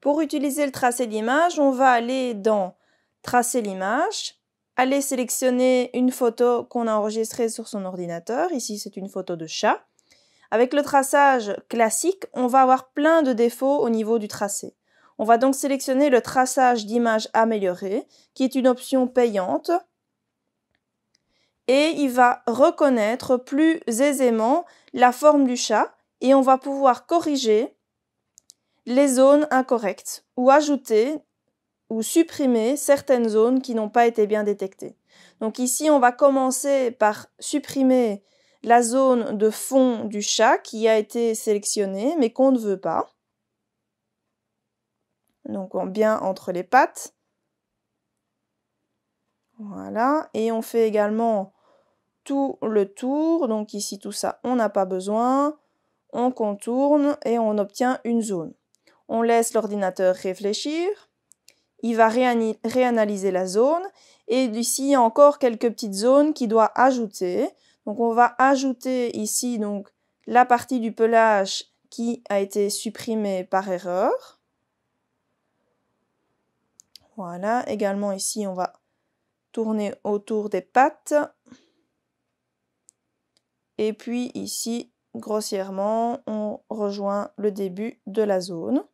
Pour utiliser le tracé d'image, on va aller dans Tracer l'image, aller sélectionner une photo qu'on a enregistrée sur son ordinateur. Ici, c'est une photo de chat. Avec le traçage classique, on va avoir plein de défauts au niveau du tracé. On va donc sélectionner le traçage d'image amélioré, qui est une option payante, et il va reconnaître plus aisément la forme du chat, et on va pouvoir corriger les zones incorrectes ou ajouter ou supprimer certaines zones qui n'ont pas été bien détectées. Donc ici, on va commencer par supprimer la zone de fond du chat qui a été sélectionnée mais qu'on ne veut pas. Donc bien entre les pattes. Voilà, et on fait également tout le tour. Donc ici tout ça, on n'a pas besoin. On contourne et on obtient une zone. On laisse l'ordinateur réfléchir. Il va réanalyser la zone. Et ici, il y a encore quelques petites zones qu'il doit ajouter. Donc, on va ajouter ici donc, la partie du pelage qui a été supprimée par erreur. Voilà, également ici, on va tourner autour des pattes. Et puis ici, grossièrement, on rejoint le début de la zone.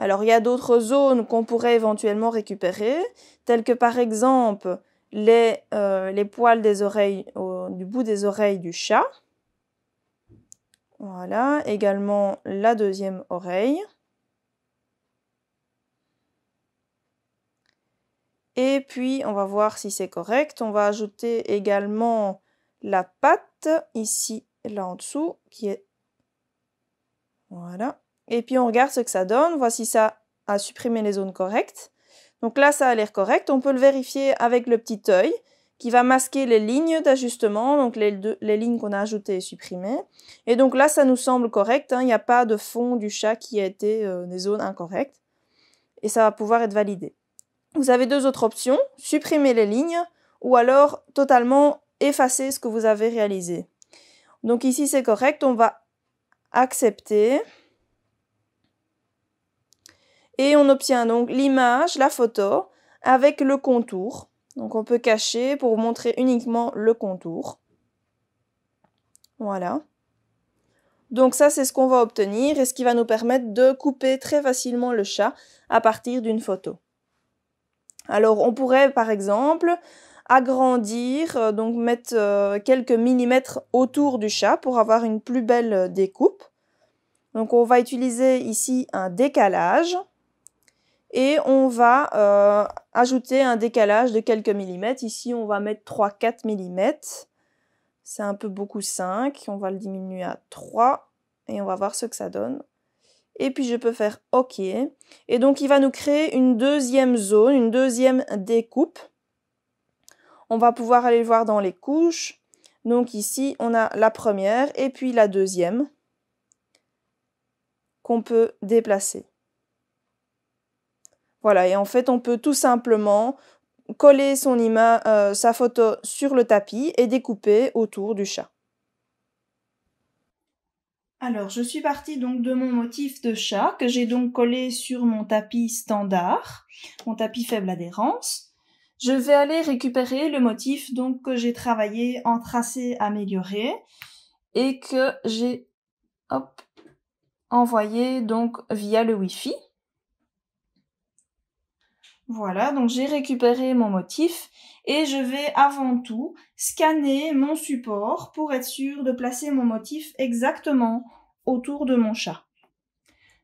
Alors il y a d'autres zones qu'on pourrait éventuellement récupérer, telles que par exemple les, euh, poils des oreilles, du bout des oreilles du chat. Voilà, également la deuxième oreille. Et puis, on va voir si c'est correct. On va ajouter également la patte, ici, là en dessous, qui est... Voilà. Et puis on regarde ce que ça donne, voici ça a supprimé les zones correctes. Donc là, ça a l'air correct. On peut le vérifier avec le petit œil qui va masquer les lignes d'ajustement, donc les, lignes qu'on a ajoutées et supprimées. Et donc là, ça nous semble correct. Hein. Il n'y a pas de fond du chat qui a été euh, des zones incorrectes. Et ça va pouvoir être validé. Vous avez deux autres options, supprimer les lignes ou alors totalement effacer ce que vous avez réalisé. Donc ici, c'est correct. On va accepter et on obtient donc l'image, la photo avec le contour. Donc on peut cacher pour montrer uniquement le contour. Voilà. Donc ça c'est ce qu'on va obtenir et ce qui va nous permettre de couper très facilement le chat à partir d'une photo. Alors on pourrait par exemple agrandir, euh, donc mettre euh, quelques millimètres autour du chat pour avoir une plus belle euh, découpe. Donc on va utiliser ici un décalage et on va euh, ajouter un décalage de quelques millimètres. Ici, on va mettre 3-4 millimètres. C'est un peu beaucoup 5. On va le diminuer à 3 et on va voir ce que ça donne. Et puis, je peux faire OK. Et donc, il va nous créer une deuxième zone, une deuxième découpe. On va pouvoir aller le voir dans les couches. Donc ici, on a la première et puis la deuxième qu'on peut déplacer. Voilà, et en fait, on peut tout simplement coller son euh, sa photo sur le tapis et découper autour du chat. Alors, je suis partie donc de mon motif de chat que j'ai donc collé sur mon tapis standard, mon tapis faible adhérence. Je vais aller récupérer le motif donc que j'ai travaillé en tracé amélioré et que j'ai envoyé donc via le Wi-Fi. Voilà, donc j'ai récupéré mon motif et je vais avant tout scanner mon support pour être sûr de placer mon motif exactement autour de mon chat.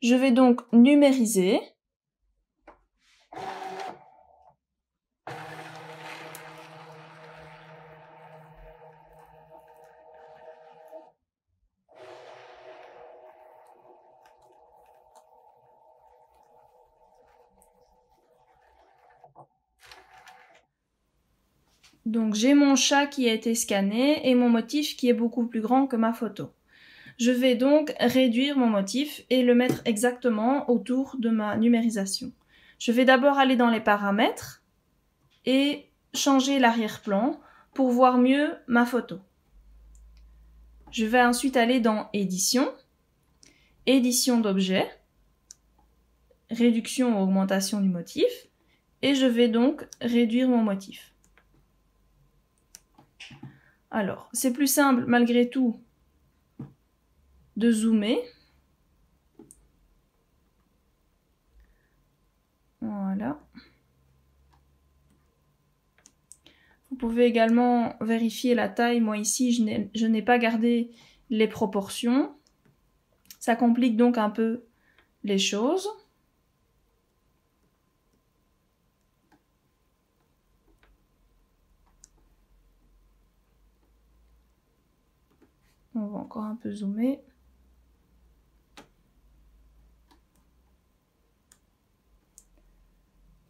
Je vais donc numériser Donc j'ai mon chat qui a été scanné et mon motif qui est beaucoup plus grand que ma photo. Je vais donc réduire mon motif et le mettre exactement autour de ma numérisation. Je vais d'abord aller dans les paramètres et changer l'arrière-plan pour voir mieux ma photo. Je vais ensuite aller dans édition, édition d'objet, réduction ou augmentation du motif et je vais donc réduire mon motif. Alors, c'est plus simple malgré tout de zoomer. Voilà. Vous pouvez également vérifier la taille. Moi ici, je n'ai pas gardé les proportions. Ça complique donc un peu les choses. On va encore un peu zoomer.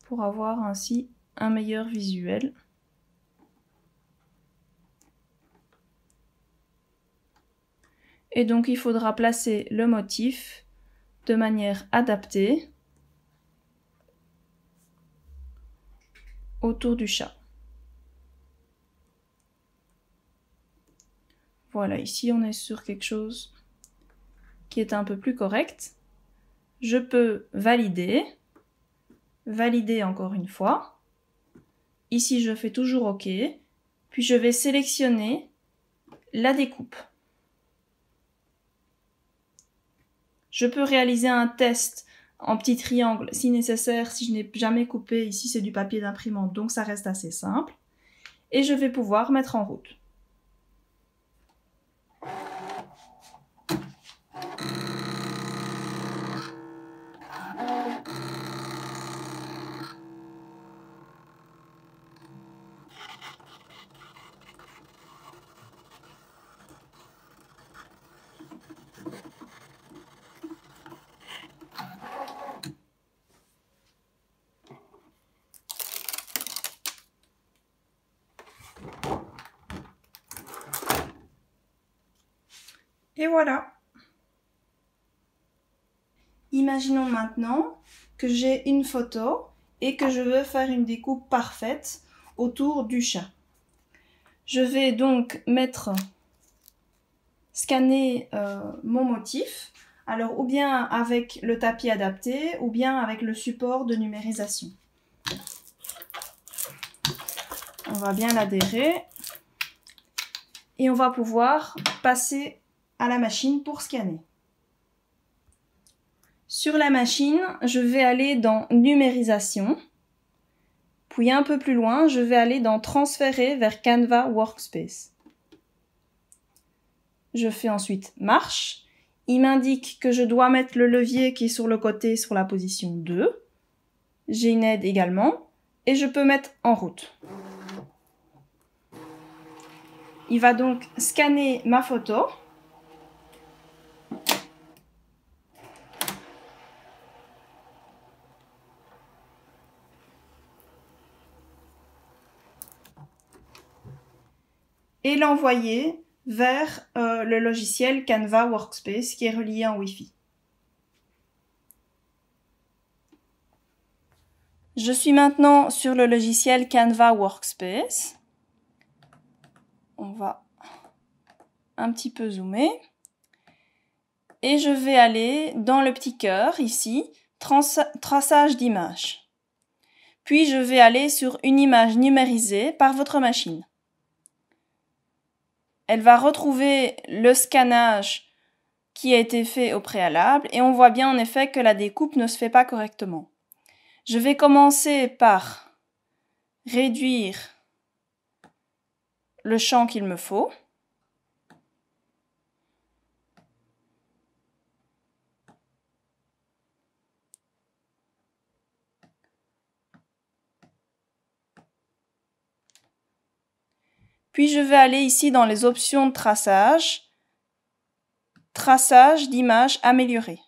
Pour avoir ainsi un meilleur visuel. Et donc il faudra placer le motif de manière adaptée autour du chat. Voilà, ici on est sur quelque chose qui est un peu plus correct. Je peux valider, valider encore une fois. Ici je fais toujours OK, puis je vais sélectionner la découpe. Je peux réaliser un test en petit triangle si nécessaire, si je n'ai jamais coupé. Ici, c'est du papier d'imprimante, donc ça reste assez simple. Et je vais pouvoir mettre en route. Et voilà. Imaginons maintenant que j'ai une photo et que je veux faire une découpe parfaite autour du chat. Je vais donc mettre, scanner euh, mon motif, alors ou bien avec le tapis adapté ou bien avec le support de numérisation. On va bien l'adhérer et on va pouvoir passer à la machine pour scanner. Sur la machine, je vais aller dans Numérisation. Puis un peu plus loin, je vais aller dans Transférer vers Canva Workspace. Je fais ensuite Marche. Il m'indique que je dois mettre le levier qui est sur le côté sur la position 2. J'ai une aide également et je peux mettre en route. Il va donc scanner ma photo. et l'envoyer vers euh, le logiciel Canva Workspace qui est relié en Wi-Fi. Je suis maintenant sur le logiciel Canva Workspace. On va un petit peu zoomer. Et je vais aller dans le petit cœur ici, traçage d'image. Puis je vais aller sur une image numérisée par votre machine elle va retrouver le scannage qui a été fait au préalable et on voit bien en effet que la découpe ne se fait pas correctement. Je vais commencer par réduire le champ qu'il me faut. Puis je vais aller ici dans les options de traçage, traçage d'image améliorée.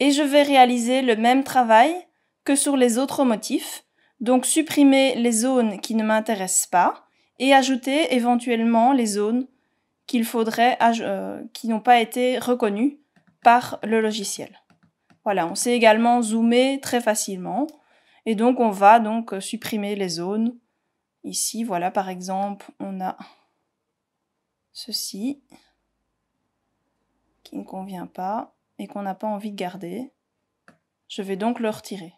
Et je vais réaliser le même travail que sur les autres motifs, donc supprimer les zones qui ne m'intéressent pas et ajouter éventuellement les zones qu'il faudrait euh, qui n'ont pas été reconnues par le logiciel. Voilà, on sait également zoomer très facilement et donc on va donc supprimer les zones Ici, voilà, par exemple, on a ceci qui ne convient pas et qu'on n'a pas envie de garder. Je vais donc le retirer.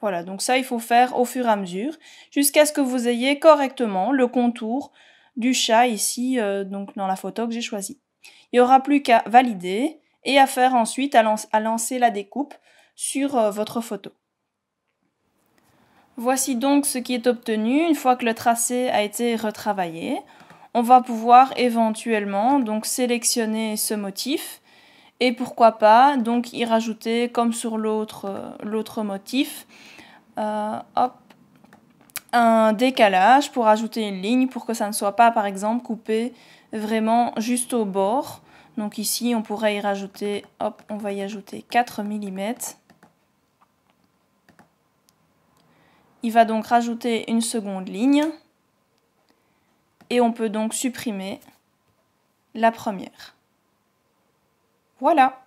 Voilà, donc ça, il faut faire au fur et à mesure, jusqu'à ce que vous ayez correctement le contour du chat ici, euh, donc dans la photo que j'ai choisie. Il n'y aura plus qu'à valider et à faire ensuite, à lancer la découpe sur euh, votre photo. Voici donc ce qui est obtenu une fois que le tracé a été retravaillé. On va pouvoir éventuellement donc sélectionner ce motif et pourquoi pas donc y rajouter comme sur l'autre euh, motif euh, un décalage pour ajouter une ligne pour que ça ne soit pas par exemple coupé vraiment juste au bord. Donc ici on pourrait y rajouter, hop, on va y ajouter 4 mm. Il va donc rajouter une seconde ligne et on peut donc supprimer la première. Voilà